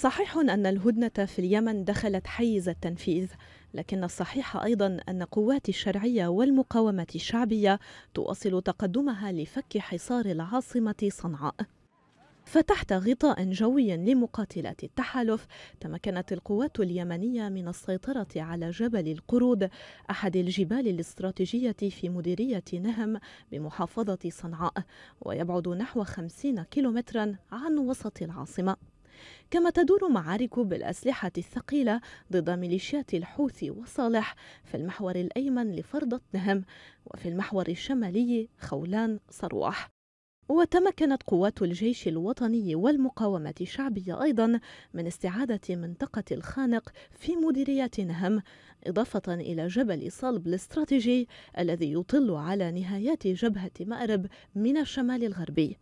صحيح أن الهدنة في اليمن دخلت حيز التنفيذ، لكن الصحيح أيضا أن قوات الشرعية والمقاومة الشعبية تواصل تقدمها لفك حصار العاصمة صنعاء. فتحت غطاء جوي لمقاتلات التحالف تمكنت القوات اليمنيه من السيطره على جبل القرود احد الجبال الاستراتيجيه في مديريه نهم بمحافظه صنعاء ويبعد نحو 50 كيلومترا عن وسط العاصمه كما تدور معارك بالأسلحة الثقيلة ضد ميليشيات الحوثي وصالح في المحور الأيمن نهم وفي المحور الشمالي خولان صروح وتمكنت قوات الجيش الوطني والمقاومة الشعبية أيضا من استعادة منطقة الخانق في نهم إضافة إلى جبل صلب الاستراتيجي الذي يطل على نهايات جبهة مأرب من الشمال الغربي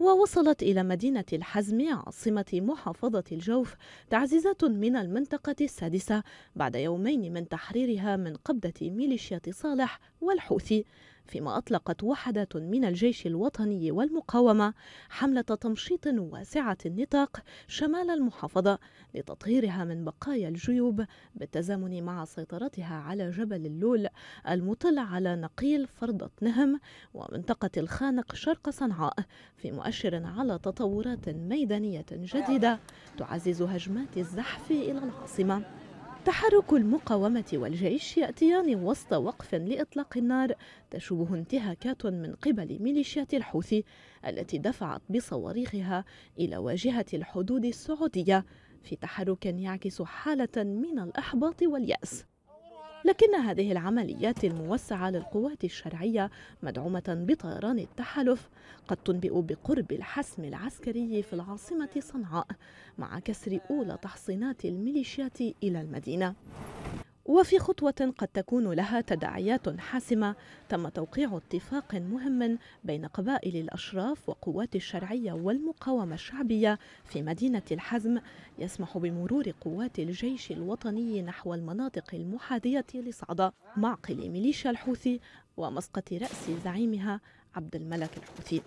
ووصلت إلى مدينة الحزم عاصمة محافظة الجوف تعزيزات من المنطقة السادسة بعد يومين من تحريرها من قبضة ميليشيات صالح والحوثي فيما أطلقت وحدة من الجيش الوطني والمقاومة حملة تمشيط واسعة النطاق شمال المحافظة لتطهيرها من بقايا الجيوب بالتزامن مع سيطرتها على جبل اللول المطل على نقيل فرضة نهم ومنطقة الخانق شرق صنعاء في مؤشر على تطورات ميدانية جديدة تعزز هجمات الزحف إلى العاصمة تحرك المقاومة والجيش يأتيان وسط وقف لإطلاق النار تشوبه انتهاكات من قبل ميليشيات الحوثي التي دفعت بصواريخها إلى واجهة الحدود السعودية في تحرك يعكس حالة من الإحباط واليأس لكن هذه العمليات الموسعة للقوات الشرعية مدعومة بطيران التحالف قد تنبئ بقرب الحسم العسكري في العاصمة صنعاء مع كسر أولى تحصينات الميليشيات إلى المدينة وفي خطوة قد تكون لها تداعيات حاسمة تم توقيع اتفاق مهم بين قبائل الأشراف وقوات الشرعية والمقاومة الشعبية في مدينة الحزم يسمح بمرور قوات الجيش الوطني نحو المناطق المحاذية لصعدة معقل ميليشيا الحوثي ومسقط رأس زعيمها عبد الملك الحوثي